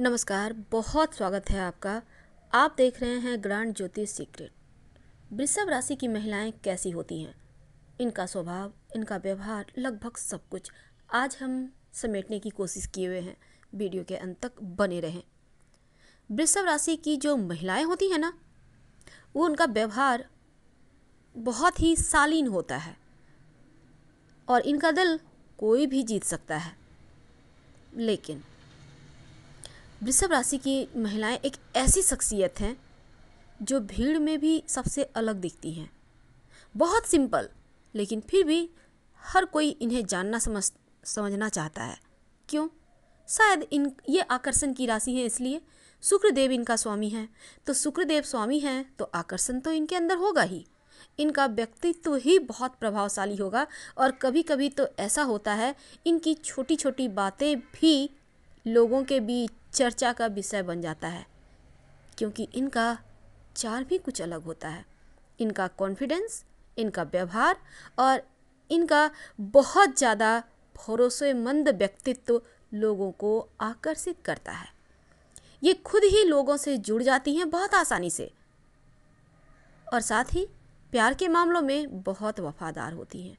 नमस्कार बहुत स्वागत है आपका आप देख रहे हैं ग्रांड ज्योति सीक्रेट वृषभ राशि की महिलाएं कैसी होती हैं इनका स्वभाव इनका व्यवहार लगभग सब कुछ आज हम समेटने की कोशिश किए हुए हैं वीडियो के अंत तक बने रहें वृषभ राशि की जो महिलाएं होती हैं ना वो उनका व्यवहार बहुत ही शालीन होता है और इनका दिल कोई भी जीत सकता है लेकिन वृषभ राशि की महिलाएं एक ऐसी शख्सियत हैं जो भीड़ में भी सबसे अलग दिखती हैं बहुत सिंपल लेकिन फिर भी हर कोई इन्हें जानना समझ समझना चाहता है क्यों शायद इन ये आकर्षण की राशि है इसलिए शुक्रदेव इनका स्वामी है तो शुक्रदेव स्वामी हैं तो आकर्षण तो इनके अंदर होगा ही इनका व्यक्तित्व ही बहुत प्रभावशाली होगा और कभी कभी तो ऐसा होता है इनकी छोटी छोटी बातें भी लोगों के बीच चर्चा का विषय बन जाता है क्योंकि इनका चार भी कुछ अलग होता है इनका कॉन्फिडेंस इनका व्यवहार और इनका बहुत ज़्यादा भरोसेमंद व्यक्तित्व लोगों को आकर्षित करता है ये खुद ही लोगों से जुड़ जाती हैं बहुत आसानी से और साथ ही प्यार के मामलों में बहुत वफादार होती हैं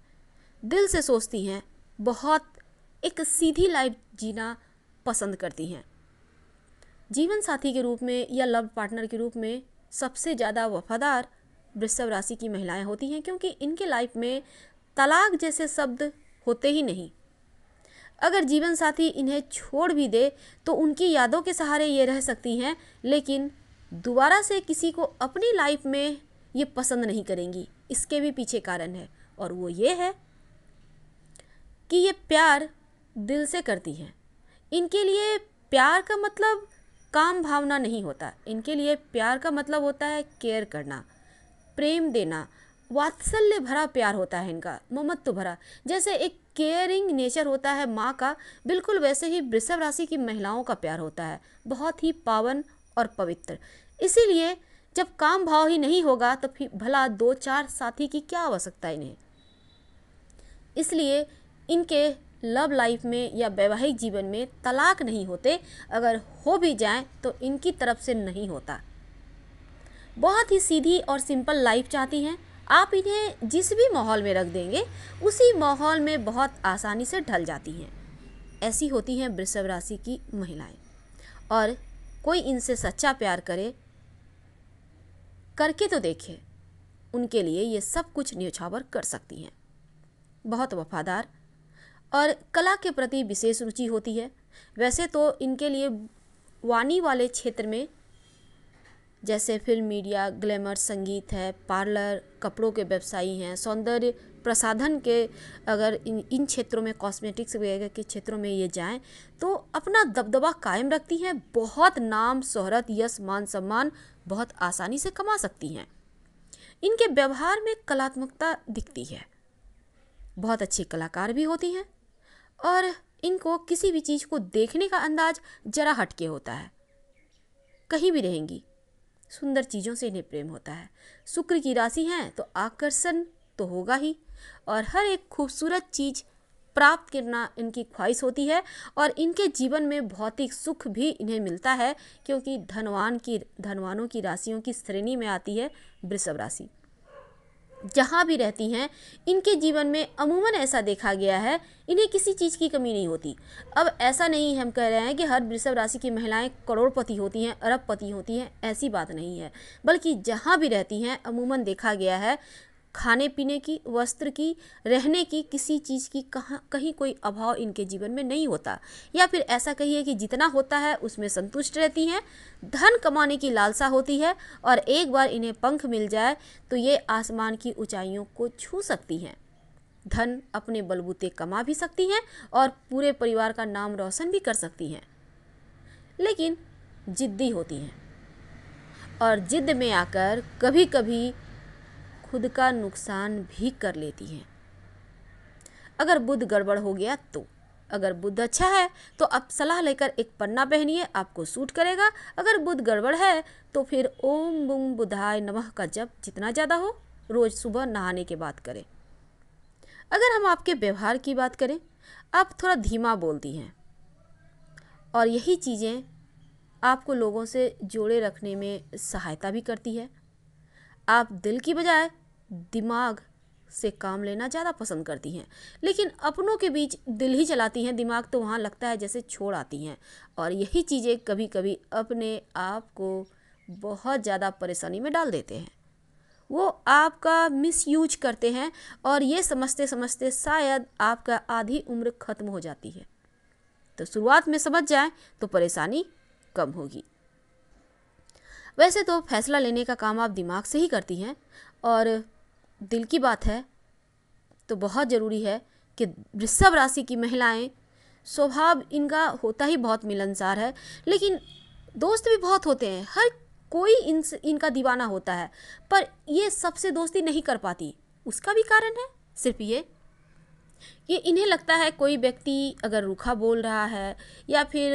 दिल से सोचती हैं बहुत एक सीधी लाइफ जीना पसंद करती हैं जीवन साथी के रूप में या लव पार्टनर के रूप में सबसे ज़्यादा वफादार वृषभ राशि की महिलाएं होती हैं क्योंकि इनके लाइफ में तलाक जैसे शब्द होते ही नहीं अगर जीवन साथी इन्हें छोड़ भी दे तो उनकी यादों के सहारे ये रह सकती हैं लेकिन दोबारा से किसी को अपनी लाइफ में ये पसंद नहीं करेंगी इसके भी पीछे कारण है और वो ये है कि ये प्यार दिल से करती हैं इनके लिए प्यार का मतलब काम भावना नहीं होता इनके लिए प्यार का मतलब होता है केयर करना प्रेम देना वात्सल्य भरा प्यार होता है इनका ममत्व भरा जैसे एक केयरिंग नेचर होता है माँ का बिल्कुल वैसे ही वृषभ राशि की महिलाओं का प्यार होता है बहुत ही पावन और पवित्र इसीलिए जब काम भाव ही नहीं होगा तो फिर भला दो चार साथी की क्या आवश्यकता इन्हें इसलिए इनके लव लाइफ में या वैवाहिक जीवन में तलाक नहीं होते अगर हो भी जाए तो इनकी तरफ से नहीं होता बहुत ही सीधी और सिंपल लाइफ चाहती हैं आप इन्हें जिस भी माहौल में रख देंगे उसी माहौल में बहुत आसानी से ढल जाती हैं ऐसी होती हैं वृषभ राशि की महिलाएं और कोई इनसे सच्चा प्यार करे करके तो देखे उनके लिए ये सब कुछ न्यौछावर कर सकती हैं बहुत वफादार और कला के प्रति विशेष रुचि होती है वैसे तो इनके लिए वाणी वाले क्षेत्र में जैसे फिल्म मीडिया ग्लैमर संगीत है पार्लर कपड़ों के व्यवसायी हैं सौंदर्य प्रसाधन के अगर इन इन क्षेत्रों में कॉस्मेटिक्स वगैरह के क्षेत्रों में ये जाएं तो अपना दबदबा कायम रखती हैं बहुत नाम शोहरत यश मान सम्मान बहुत आसानी से कमा सकती हैं इनके व्यवहार में कलात्मकता दिखती है बहुत अच्छी कलाकार भी होती हैं और इनको किसी भी चीज़ को देखने का अंदाज जरा हटके होता है कहीं भी रहेंगी सुंदर चीज़ों से इन्हें प्रेम होता है शुक्र की राशि हैं तो आकर्षण तो होगा ही और हर एक खूबसूरत चीज़ प्राप्त करना इनकी ख्वाहिश होती है और इनके जीवन में भौतिक सुख भी इन्हें मिलता है क्योंकि धनवान की धनवानों की राशियों की श्रेणी में आती है वृषभ राशि जहाँ भी रहती हैं इनके जीवन में अमूमन ऐसा देखा गया है इन्हें किसी चीज़ की कमी नहीं होती अब ऐसा नहीं हम कह रहे हैं कि हर वृषभ राशि की महिलाएं करोड़पति होती हैं अरबपति होती हैं ऐसी बात नहीं है बल्कि जहाँ भी रहती हैं अमूमन देखा गया है खाने पीने की वस्त्र की रहने की किसी चीज़ की कहाँ कहीं कोई अभाव इनके जीवन में नहीं होता या फिर ऐसा कहिए कि जितना होता है उसमें संतुष्ट रहती हैं धन कमाने की लालसा होती है और एक बार इन्हें पंख मिल जाए तो ये आसमान की ऊंचाइयों को छू सकती हैं धन अपने बलबूते कमा भी सकती हैं और पूरे परिवार का नाम रोशन भी कर सकती हैं लेकिन जिद्दी होती हैं और जिद में आकर कभी कभी खुद का नुकसान भी कर लेती हैं अगर बुद्ध गड़बड़ हो गया तो अगर बुद्ध अच्छा है तो आप सलाह लेकर एक पन्ना पहनिए आपको सूट करेगा अगर बुद्ध गड़बड़ है तो फिर ओम बुम बुधाय नमः का जप जितना ज़्यादा हो रोज़ सुबह नहाने के बाद करें अगर हम आपके व्यवहार की बात करें आप थोड़ा धीमा बोलती हैं और यही चीज़ें आपको लोगों से जोड़े रखने में सहायता भी करती है आप दिल की बजाय दिमाग से काम लेना ज़्यादा पसंद करती हैं लेकिन अपनों के बीच दिल ही चलाती हैं दिमाग तो वहाँ लगता है जैसे छोड़ आती हैं और यही चीज़ें कभी कभी अपने आप को बहुत ज़्यादा परेशानी में डाल देते हैं वो आपका मिसयूज करते हैं और ये समझते समझते शायद आपका आधी उम्र ख़त्म हो जाती है तो शुरुआत में समझ जाए तो परेशानी कम होगी वैसे तो फैसला लेने का काम आप दिमाग से ही करती हैं और दिल की बात है तो बहुत ज़रूरी है कि वृषभ राशि की महिलाएं स्वभाव इनका होता ही बहुत मिलनसार है लेकिन दोस्त भी बहुत होते हैं हर कोई इन इनका दीवाना होता है पर ये सबसे दोस्ती नहीं कर पाती उसका भी कारण है सिर्फ ये ये इन्हें लगता है कोई व्यक्ति अगर रूखा बोल रहा है या फिर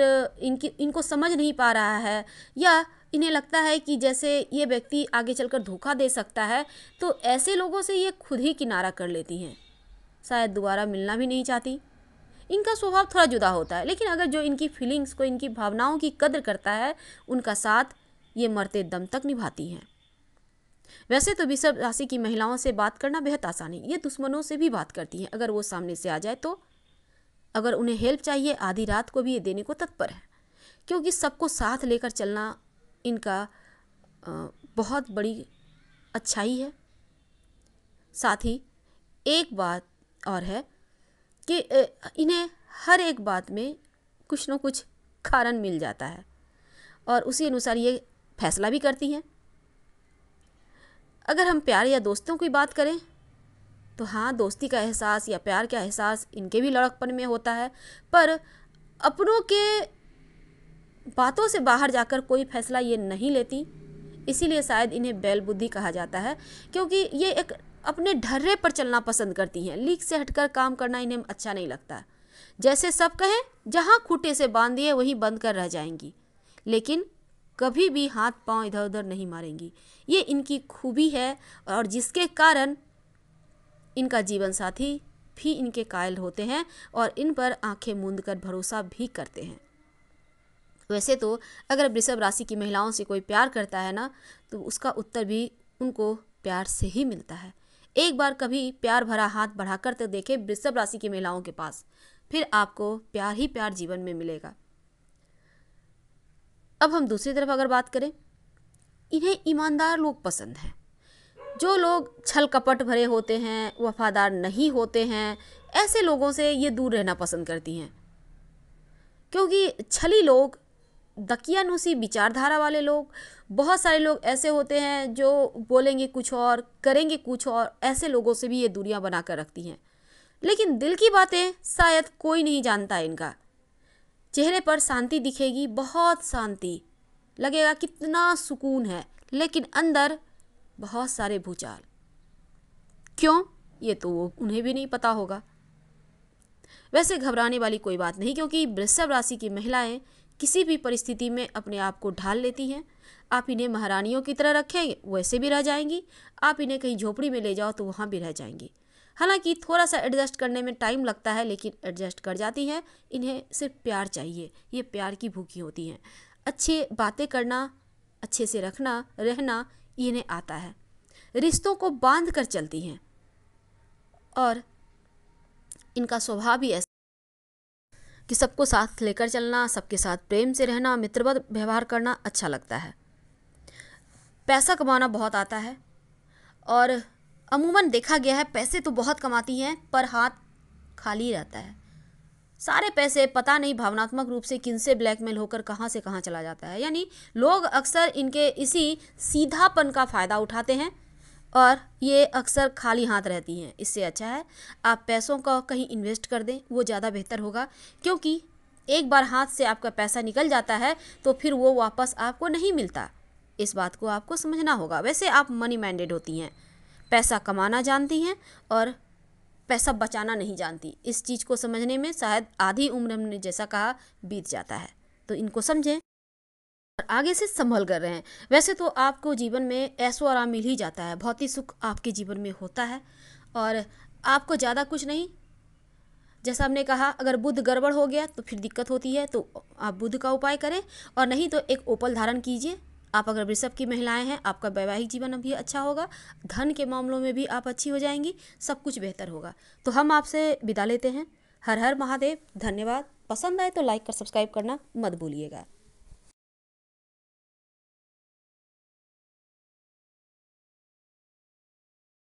इनकी इनको समझ नहीं पा रहा है या इन्हें लगता है कि जैसे ये व्यक्ति आगे चलकर धोखा दे सकता है तो ऐसे लोगों से ये खुद ही किनारा कर लेती हैं शायद दोबारा मिलना भी नहीं चाहती इनका स्वभाव थोड़ा जुदा होता है लेकिन अगर जो इनकी फीलिंग्स को इनकी भावनाओं की कदर करता है उनका साथ ये मरते दम तक निभाती हैं वैसे तो विषभ राशि की महिलाओं से बात करना बेहद आसान है ये दुश्मनों से भी बात करती हैं अगर वो सामने से आ जाए तो अगर उन्हें हेल्प चाहिए आधी रात को भी ये देने को तत्पर है क्योंकि सबको साथ लेकर चलना इनका बहुत बड़ी अच्छाई है साथ ही एक बात और है कि इन्हें हर एक बात में कुछ न कुछ कारण मिल जाता है और उसी अनुसार ये फैसला भी करती हैं अगर हम प्यार या दोस्तों की बात करें तो हाँ दोस्ती का एहसास या प्यार का एहसास इनके भी लड़कपन में होता है पर अपनों के बातों से बाहर जाकर कोई फैसला ये नहीं लेती इसीलिए शायद इन्हें बैल बुद्धि कहा जाता है क्योंकि ये एक अपने ढर्रे पर चलना पसंद करती हैं लीक से हटकर काम करना इन्हें अच्छा नहीं लगता जैसे सब कहें जहाँ खूटे से बांध दिए वहीं बंद कर रह जाएंगी लेकिन कभी भी हाथ पांव इधर उधर नहीं मारेंगी ये इनकी खूबी है और जिसके कारण इनका जीवन साथी भी इनके कायल होते हैं और इन पर आंखें मूंद कर भरोसा भी करते हैं वैसे तो अगर वृषभ राशि की महिलाओं से कोई प्यार करता है ना तो उसका उत्तर भी उनको प्यार से ही मिलता है एक बार कभी प्यार भरा हाथ बढ़ाकर तो देखें वृषभ राशि की महिलाओं के पास फिर आपको प्यार ही प्यार जीवन में मिलेगा अब हम दूसरी तरफ अगर बात करें इन्हें ईमानदार लोग पसंद हैं जो लोग छल कपट भरे होते हैं वफादार नहीं होते हैं ऐसे लोगों से ये दूर रहना पसंद करती हैं क्योंकि छली लोग दकियानुसी विचारधारा वाले लोग बहुत सारे लोग ऐसे होते हैं जो बोलेंगे कुछ और करेंगे कुछ और ऐसे लोगों से भी ये दूरियां बना कर रखती हैं लेकिन दिल की बातें शायद कोई नहीं जानता इनका चेहरे पर शांति दिखेगी बहुत शांति लगेगा कितना सुकून है लेकिन अंदर बहुत सारे भूचाल क्यों ये तो वो उन्हें भी नहीं पता होगा वैसे घबराने वाली कोई बात नहीं क्योंकि वृषभ राशि की महिलाएं किसी भी परिस्थिति में अपने आप को ढाल लेती हैं आप इन्हें महारानियों की तरह रखें वैसे भी रह जाएंगी आप इन्हें कहीं झोपड़ी में ले जाओ तो वहाँ भी रह जाएंगी हालांकि थोड़ा सा एडजस्ट करने में टाइम लगता है लेकिन एडजस्ट कर जाती हैं इन्हें सिर्फ प्यार चाहिए ये प्यार की भूखी होती हैं अच्छे बातें करना अच्छे से रखना रहना इन्हें आता है रिश्तों को बांध कर चलती हैं और इनका स्वभाव ही ऐसा कि सबको साथ लेकर चलना सबके साथ प्रेम से रहना मित्रवत व्यवहार करना अच्छा लगता है पैसा कमाना बहुत आता है और अमूमन देखा गया है पैसे तो बहुत कमाती हैं पर हाथ खाली रहता है सारे पैसे पता नहीं भावनात्मक रूप से किन से ब्लैकमेल होकर कहाँ से कहाँ चला जाता है यानी लोग अक्सर इनके इसी सीधापन का फ़ायदा उठाते हैं और ये अक्सर खाली हाथ रहती हैं इससे अच्छा है आप पैसों का कहीं इन्वेस्ट कर दें वो ज़्यादा बेहतर होगा क्योंकि एक बार हाथ से आपका पैसा निकल जाता है तो फिर वो वापस आपको नहीं मिलता इस बात को आपको समझना होगा वैसे आप मनी माइंडेड होती हैं पैसा कमाना जानती हैं और पैसा बचाना नहीं जानती इस चीज़ को समझने में शायद आधी उम्र हमने जैसा कहा बीत जाता है तो इनको समझें और आगे से संभल कर रहे हैं वैसे तो आपको जीवन में ऐसो आराम मिल ही जाता है भौतिक सुख आपके जीवन में होता है और आपको ज़्यादा कुछ नहीं जैसा हमने कहा अगर बुद्ध गड़बड़ हो गया तो फिर दिक्कत होती है तो आप बुद्ध का उपाय करें और नहीं तो एक ओपल धारण कीजिए आप अगर वृषभ की महिलाएं हैं आपका वैवाहिक जीवन अभी अच्छा होगा धन के मामलों में भी आप अच्छी हो जाएंगी सब कुछ बेहतर होगा तो हम आपसे विदा लेते हैं हर हर महादेव धन्यवाद पसंद आए तो लाइक कर सब्सक्राइब करना मत भूलिएगा